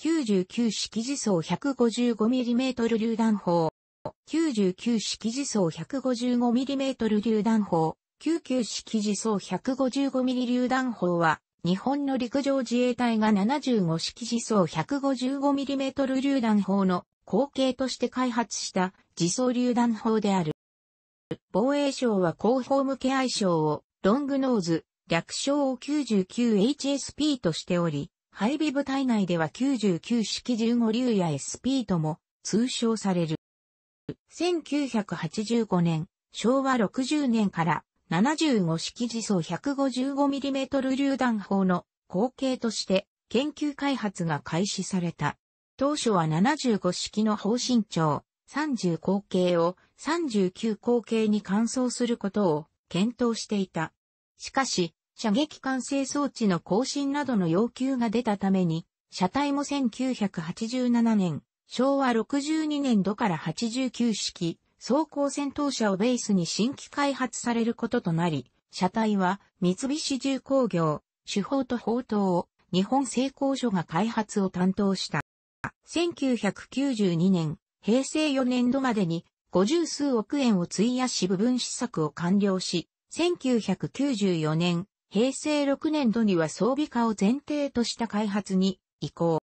99式自走 155mm 榴弾砲、99式自走 155mm 榴弾砲、99式自走 155mm 榴弾砲は、日本の陸上自衛隊が75式自走 155mm 榴弾砲の後継として開発した自走榴弾砲である。防衛省は広報向け愛称をロングノーズ、略称を 99HSP としており、配備部隊内では99式15流や SP とも通称される。1985年、昭和60年から75式時速 155mm 榴弾砲の後継として研究開発が開始された。当初は75式の方針長30口径を39口径に換装することを検討していた。しかし、射撃管制装置の更新などの要求が出たために、車体も1987年、昭和62年度から89式、装甲戦闘車をベースに新規開発されることとなり、車体は三菱重工業、手法と砲塔を日本製鋼所が開発を担当した。1992年、平成4年度までに50数億円を費やし部分試作を完了し、1994年、平成6年度には装備化を前提とした開発に移行。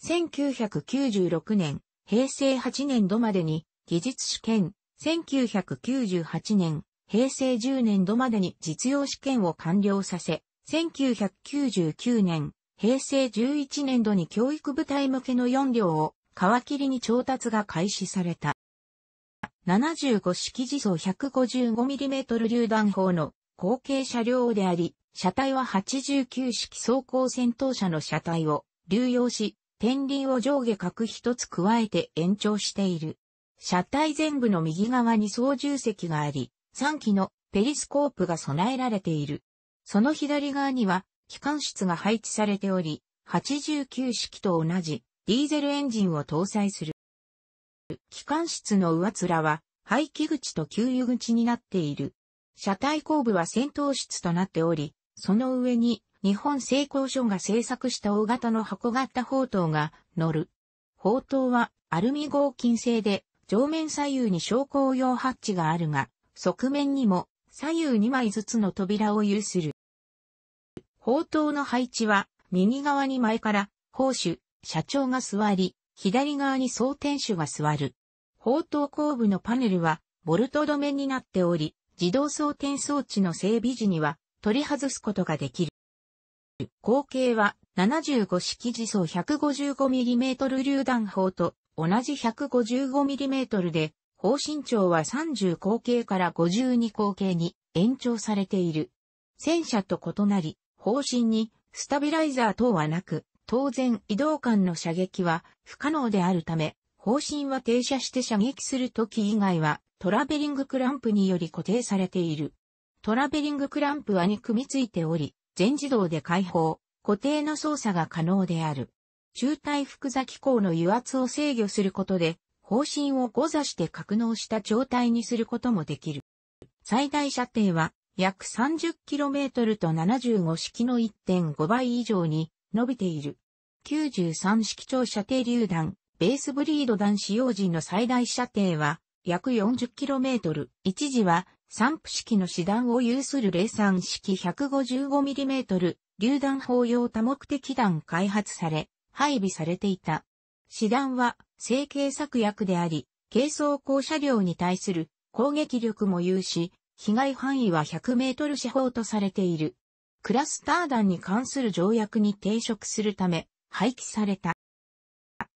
1996年、平成8年度までに技術試験、1998年、平成10年度までに実用試験を完了させ、1999年、平成11年度に教育部隊向けの4両を皮切りに調達が開始された。75式自走 155mm 榴弾砲の後継車両であり、車体は89式走行戦闘車の車体を流用し、天輪を上下角一つ加えて延長している。車体全部の右側に操縦席があり、3機のペリスコープが備えられている。その左側には機関室が配置されており、89式と同じディーゼルエンジンを搭載する。機関室の上面は排気口と給油口になっている。車体後部は戦闘室となっており、その上に日本製鋼所が製作した大型の箱型砲塔が乗る。砲塔はアルミ合金製で上面左右に昇降用ハッチがあるが、側面にも左右2枚ずつの扉を有する。砲塔の配置は右側に前から砲手、社長が座り、左側に総天守が座る。砲塔後部のパネルはボルト止めになっており、自動装填装置の整備時には取り外すことができる。口径は75式時速 155mm 榴弾砲と同じ 155mm で、砲身長は30口径から52口径に延長されている。戦車と異なり、砲身にスタビライザー等はなく、当然移動間の射撃は不可能であるため、砲身は停車して射撃するとき以外はトラベリングクランプにより固定されている。トラベリングクランプはに組み付いており、全自動で解放、固定の操作が可能である。中体複座機構の油圧を制御することで、方針を誤座して格納した状態にすることもできる。最大射程は約 30km と75式の1.5倍以上に伸びている。93式長射程榴弾、ベースブリード弾使用時の最大射程は約 40km、一時は散布式の師団を有する零散式 155mm 榴弾砲用多目的弾開発され、配備されていた。師団は成形策略であり、軽装甲車両に対する攻撃力も有し、被害範囲は100メートル四方とされている。クラスター弾に関する条約に抵触するため、廃棄された。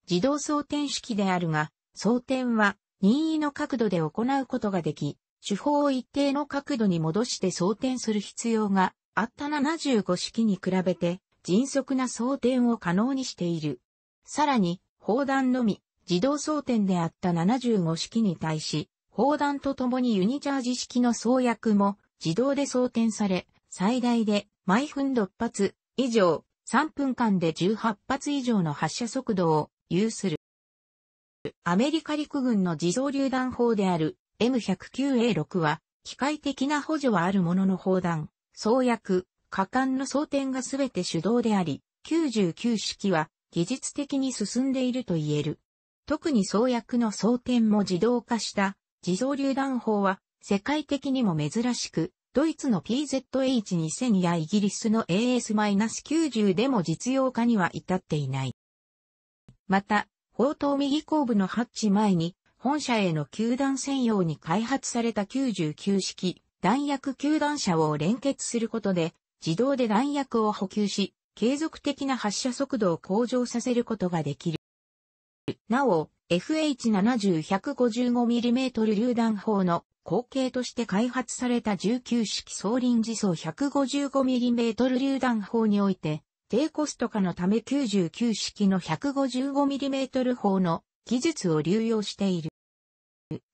自動装填式であるが、装填は任意の角度で行うことができ、手法を一定の角度に戻して装填する必要があった75式に比べて迅速な装填を可能にしている。さらに、砲弾のみ自動装填であった75式に対し、砲弾とともにユニチャージ式の装薬も自動で装填され、最大で毎分6発以上、3分間で18発以上の発射速度を有する。アメリカ陸軍の自走榴弾砲である M109A6 は、機械的な補助はあるものの砲弾、装薬、火管の装填がすべて手動であり、99式は技術的に進んでいると言える。特に装薬の装填も自動化した自動榴弾砲は世界的にも珍しく、ドイツの PZH2000 やイギリスの AS-90 でも実用化には至っていない。また、砲塔右後部のハッチ前に、本社への球団専用に開発された99式弾薬球団車を連結することで、自動で弾薬を補給し、継続的な発射速度を向上させることができる。なお、FH70-155mm 榴弾砲の後継として開発された19式総輪自走 155mm 榴弾砲において、低コスト化のため99式の 155mm 砲の技術を流用している。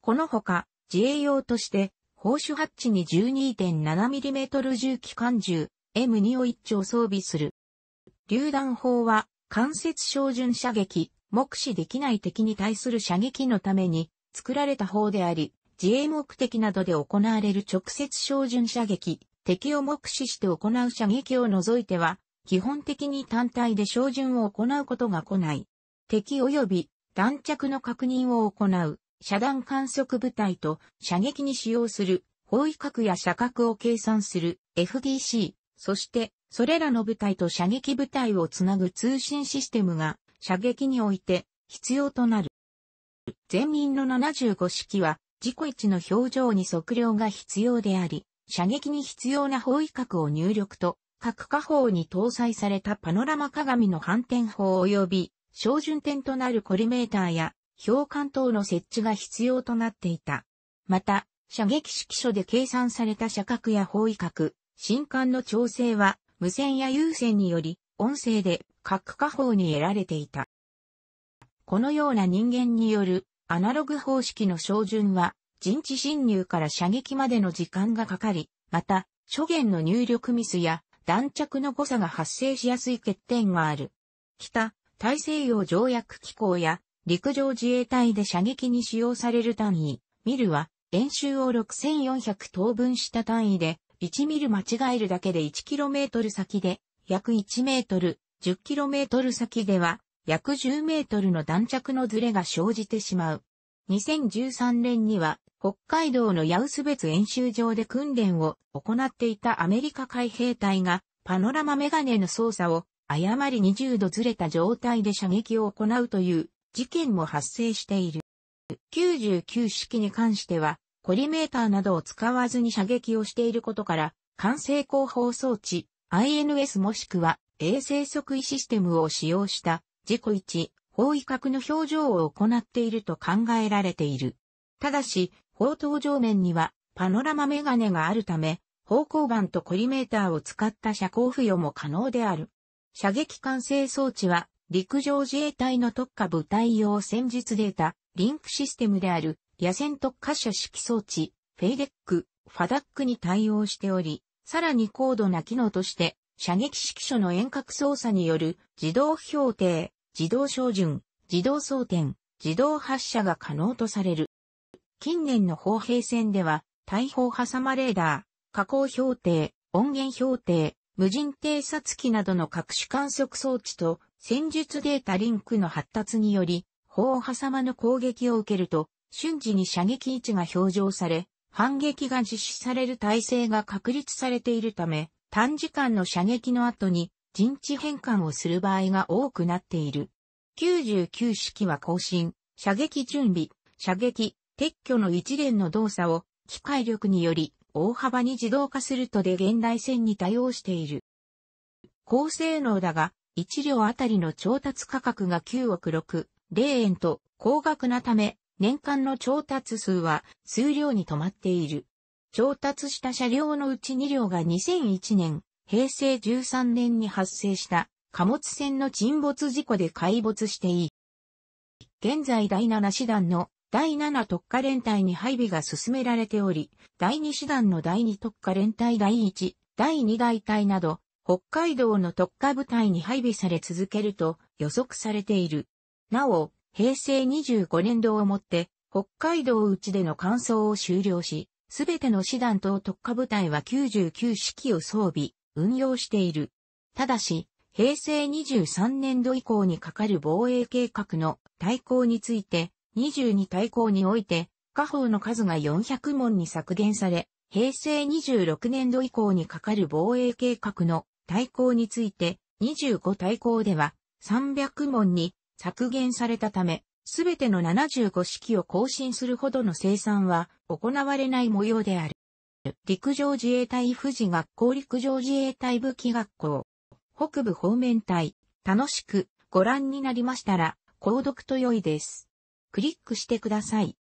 このほか、自衛用として、砲手ハッチに 12.7mm 重機関銃 M2 を一丁装備する。榴弾砲は、間接照準射撃、目視できない敵に対する射撃のために作られた砲であり、自衛目的などで行われる直接照準射撃、敵を目視して行う射撃を除いては、基本的に単体で照準を行うことが来ない。敵及び弾着の確認を行う、遮断観測部隊と射撃に使用する、方位角や射角を計算する FDC、そしてそれらの部隊と射撃部隊をつなぐ通信システムが射撃において必要となる。全民の75式は事故位置の表情に測量が必要であり、射撃に必要な方位角を入力と各下方に搭載されたパノラマ鏡の反転法及び、照準点となるコリメーターや、表管等の設置が必要となっていた。また、射撃指揮所で計算された射角や方位角、新管の調整は、無線や有線により、音声で各下方に得られていた。このような人間によるアナログ方式の照準は、陣地侵入から射撃までの時間がかかり、また、諸元の入力ミスや弾着の誤差が発生しやすい欠点がある。北、大西洋条約機構や陸上自衛隊で射撃に使用される単位、ミルは演習を6400等分した単位で、1ミル間違えるだけで 1km 先で約 1m、10km 先では約 10m の弾着のズレが生じてしまう。2013年には北海道のヤウス別演習場で訓練を行っていたアメリカ海兵隊がパノラマメガネの操作を誤り20度ずれた状態で射撃を行うという事件も発生している。99式に関しては、コリメーターなどを使わずに射撃をしていることから、管制広報装置、INS もしくは衛星測位システムを使用した、事故1、方位角の表情を行っていると考えられている。ただし、砲塔上面にはパノラマメガネがあるため、方向板とコリメーターを使った車高付与も可能である。射撃管制装置は、陸上自衛隊の特化部隊用戦術データ、リンクシステムである、野戦特化射式装置、フェイデック、ファダックに対応しており、さらに高度な機能として、射撃指揮所の遠隔操作による自動標定、自動照準、自動装填、自動発射が可能とされる。近年の砲兵戦では、大砲挟まレーダー、加工標定、音源標定、無人偵察機などの各種観測装置と戦術データリンクの発達により、砲挟まの攻撃を受けると、瞬時に射撃位置が表示され、反撃が実施される体制が確立されているため、短時間の射撃の後に陣地変換をする場合が多くなっている。99式は更新、射撃準備、射撃、撤去の一連の動作を機械力により大幅に自動化するとで現代線に対応している。高性能だが、1両あたりの調達価格が9億6、0円と高額なため、年間の調達数は数量に止まっている。調達した車両のうち2両が2001年、平成13年に発生した貨物船の沈没事故で壊没していい。現在第7師団の第7特化連隊に配備が進められており、第2師団の第2特化連隊第1、第2大隊など、北海道の特化部隊に配備され続けると予測されている。なお、平成25年度をもって、北海道内での乾燥を終了し、すべての師団と特化部隊は99式を装備、運用している。ただし、平成23年度以降にかかる防衛計画の対抗について、22大項において、家宝の数が400門に削減され、平成26年度以降にかかる防衛計画の大項について、25大項では300門に削減されたため、すべての75式を更新するほどの生産は行われない模様である。陸上自衛隊富士学校陸上自衛隊武器学校、北部方面隊、楽しくご覧になりましたら、購読と良いです。クリックしてください。